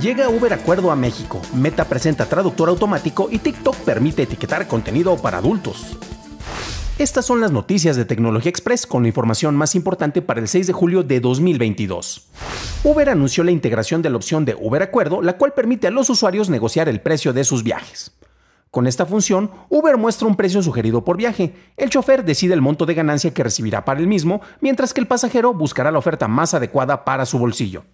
Llega Uber Acuerdo a México, Meta presenta traductor automático y TikTok permite etiquetar contenido para adultos. Estas son las noticias de Tecnología Express con la información más importante para el 6 de julio de 2022. Uber anunció la integración de la opción de Uber Acuerdo, la cual permite a los usuarios negociar el precio de sus viajes. Con esta función, Uber muestra un precio sugerido por viaje. El chofer decide el monto de ganancia que recibirá para el mismo, mientras que el pasajero buscará la oferta más adecuada para su bolsillo.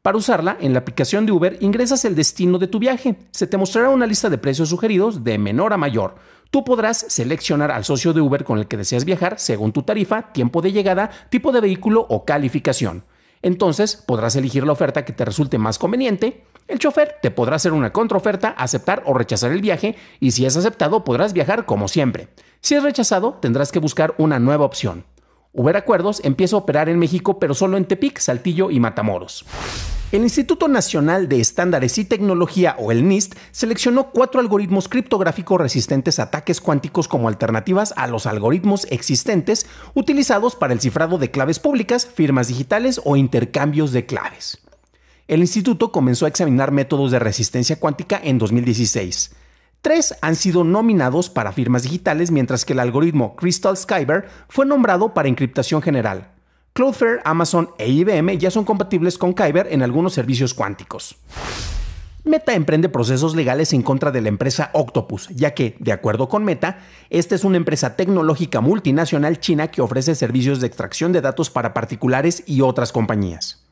Para usarla, en la aplicación de Uber ingresas el destino de tu viaje. Se te mostrará una lista de precios sugeridos de menor a mayor. Tú podrás seleccionar al socio de Uber con el que deseas viajar según tu tarifa, tiempo de llegada, tipo de vehículo o calificación. Entonces podrás elegir la oferta que te resulte más conveniente, el chofer te podrá hacer una contraoferta, aceptar o rechazar el viaje y si es aceptado podrás viajar como siempre. Si es rechazado tendrás que buscar una nueva opción. Uber Acuerdos empieza a operar en México pero solo en Tepic, Saltillo y Matamoros. El Instituto Nacional de Estándares y Tecnología, o el NIST, seleccionó cuatro algoritmos criptográficos resistentes a ataques cuánticos como alternativas a los algoritmos existentes utilizados para el cifrado de claves públicas, firmas digitales o intercambios de claves el instituto comenzó a examinar métodos de resistencia cuántica en 2016. Tres han sido nominados para firmas digitales, mientras que el algoritmo Crystal Skyber fue nombrado para encriptación general. Cloudflare, Amazon e IBM ya son compatibles con Kyber en algunos servicios cuánticos. Meta emprende procesos legales en contra de la empresa Octopus, ya que, de acuerdo con Meta, esta es una empresa tecnológica multinacional china que ofrece servicios de extracción de datos para particulares y otras compañías.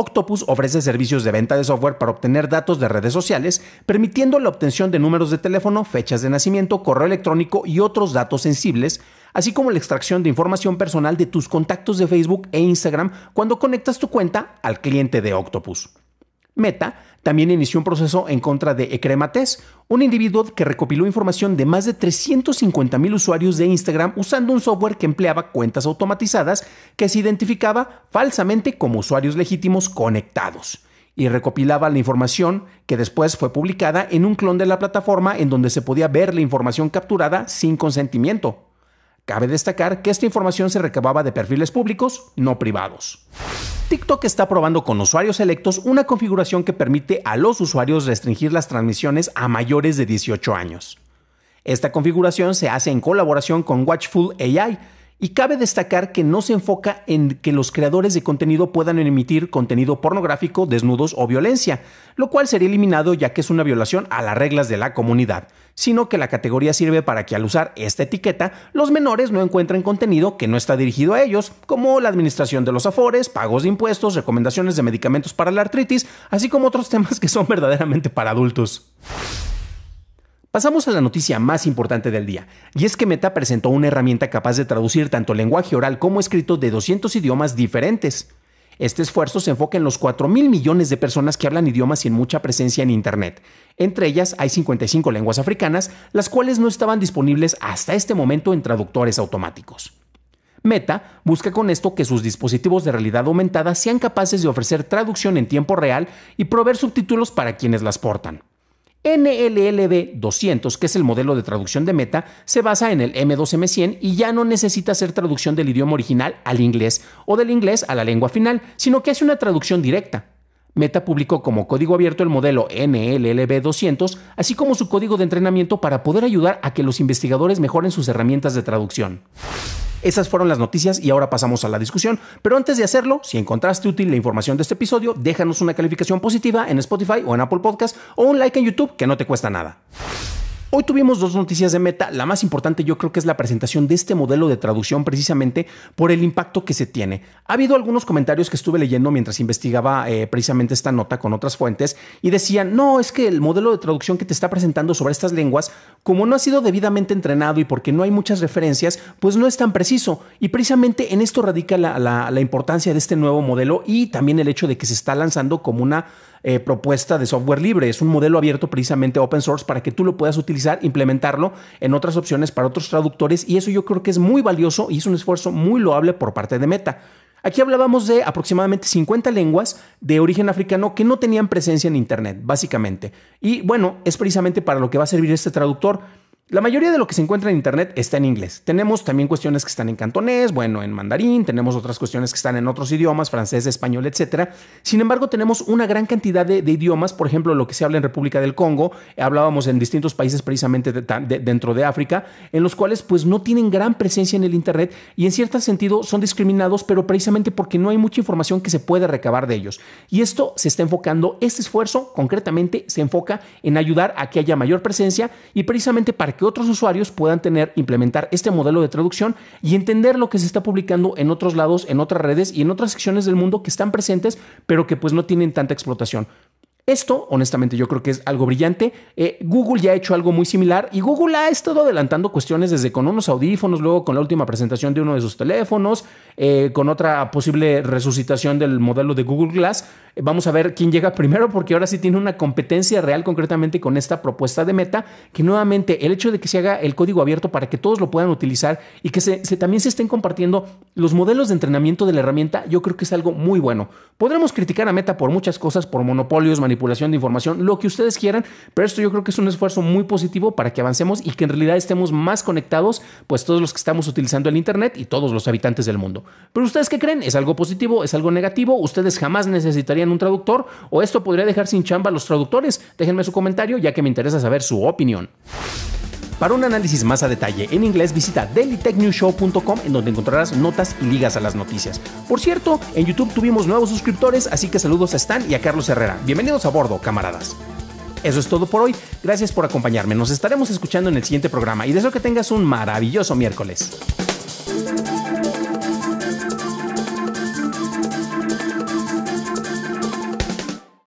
Octopus ofrece servicios de venta de software para obtener datos de redes sociales, permitiendo la obtención de números de teléfono, fechas de nacimiento, correo electrónico y otros datos sensibles, así como la extracción de información personal de tus contactos de Facebook e Instagram cuando conectas tu cuenta al cliente de Octopus. Meta también inició un proceso en contra de Ecremates, un individuo que recopiló información de más de 350 mil usuarios de Instagram usando un software que empleaba cuentas automatizadas que se identificaba falsamente como usuarios legítimos conectados y recopilaba la información que después fue publicada en un clon de la plataforma en donde se podía ver la información capturada sin consentimiento. Cabe destacar que esta información se recababa de perfiles públicos, no privados. TikTok está probando con usuarios selectos una configuración que permite a los usuarios restringir las transmisiones a mayores de 18 años. Esta configuración se hace en colaboración con Watchful AI, y cabe destacar que no se enfoca en que los creadores de contenido puedan emitir contenido pornográfico, desnudos o violencia, lo cual sería eliminado ya que es una violación a las reglas de la comunidad, sino que la categoría sirve para que al usar esta etiqueta los menores no encuentren contenido que no está dirigido a ellos, como la administración de los afores, pagos de impuestos, recomendaciones de medicamentos para la artritis, así como otros temas que son verdaderamente para adultos. Pasamos a la noticia más importante del día, y es que Meta presentó una herramienta capaz de traducir tanto lenguaje oral como escrito de 200 idiomas diferentes. Este esfuerzo se enfoca en los 4 mil millones de personas que hablan idiomas sin mucha presencia en Internet. Entre ellas hay 55 lenguas africanas, las cuales no estaban disponibles hasta este momento en traductores automáticos. Meta busca con esto que sus dispositivos de realidad aumentada sean capaces de ofrecer traducción en tiempo real y proveer subtítulos para quienes las portan. NLLB 200, que es el modelo de traducción de Meta, se basa en el M2M100 y ya no necesita hacer traducción del idioma original al inglés o del inglés a la lengua final, sino que hace una traducción directa. Meta publicó como código abierto el modelo NLLB200, así como su código de entrenamiento para poder ayudar a que los investigadores mejoren sus herramientas de traducción. Esas fueron las noticias y ahora pasamos a la discusión. Pero antes de hacerlo, si encontraste útil la información de este episodio, déjanos una calificación positiva en Spotify o en Apple Podcast o un like en YouTube que no te cuesta nada. Hoy tuvimos dos noticias de Meta. La más importante yo creo que es la presentación de este modelo de traducción precisamente por el impacto que se tiene. Ha habido algunos comentarios que estuve leyendo mientras investigaba eh, precisamente esta nota con otras fuentes y decían, no, es que el modelo de traducción que te está presentando sobre estas lenguas, como no ha sido debidamente entrenado y porque no hay muchas referencias, pues no es tan preciso. Y precisamente en esto radica la importancia de este nuevo modelo y también el hecho de que se está lanzando como una eh, propuesta de software libre. Es un modelo abierto precisamente open source para que tú lo puedas utilizar, implementarlo en otras opciones para otros traductores y eso yo creo que es muy valioso y es un esfuerzo muy loable por parte de Meta. Aquí hablábamos de aproximadamente 50 lenguas de origen africano que no tenían presencia en Internet, básicamente. Y bueno, es precisamente para lo que va a servir este traductor. La mayoría de lo que se encuentra en Internet está en inglés. Tenemos también cuestiones que están en cantonés, bueno, en mandarín, tenemos otras cuestiones que están en otros idiomas, francés, español, etc. Sin embargo, tenemos una gran cantidad de, idiomas, por ejemplo, lo que se habla en República del Congo, hablábamos en distintos países precisamente dentro de África, en los cuales pues no tienen gran presencia en el Internet y en cierto sentido son discriminados, pero precisamente porque no hay mucha información que se puede recabar de ellos. Y esto se está enfocando, este esfuerzo concretamente se enfoca en ayudar a que haya mayor presencia y precisamente para que otros usuarios puedan tener, implementar este modelo de traducción y entender lo que se está publicando en otros lados, en otras redes y en otras secciones del mundo que están presentes, pero que pues no tienen tanta explotación. Esto, honestamente, yo creo que es algo brillante. Eh, Google ya ha hecho algo muy similar y Google ha estado adelantando cuestiones desde con unos audífonos, luego con la última presentación de uno de sus teléfonos, eh, con otra posible resucitación del modelo de Google Glass. Eh, vamos a ver quién llega primero porque ahora sí tiene una competencia real concretamente con esta propuesta de meta, que nuevamente el hecho de que se haga el código abierto para que todos lo puedan utilizar y que también se estén compartiendo los modelos de entrenamiento de la herramienta, yo creo que es algo muy bueno. Podremos criticar a Meta por muchas cosas, por monopolios, manipulaciones, de información, lo que ustedes quieran, pero esto yo creo que es un esfuerzo muy positivo para que avancemos y que en realidad estemos más conectados, pues todos los que estamos utilizando el Internet y todos los habitantes del mundo. Pero ustedes qué creen? ¿Es algo positivo? ¿Es algo negativo? ¿Ustedes jamás necesitarían un traductor? ¿O esto podría dejar sin chamba a los traductores? Déjenme su comentario ya que me interesa saber su opinión. Para un análisis más a detalle en inglés, visita dailytechnewshow.com en donde encontrarás notas y ligas a las noticias. Por cierto, en YouTube tuvimos nuevos suscriptores, así que saludos a Stan y a Carlos Herrera. Bienvenidos a bordo, camaradas. Eso es todo por hoy. Gracias por acompañarme. Nos estaremos escuchando en el siguiente programa y deseo que tengas un maravilloso miércoles.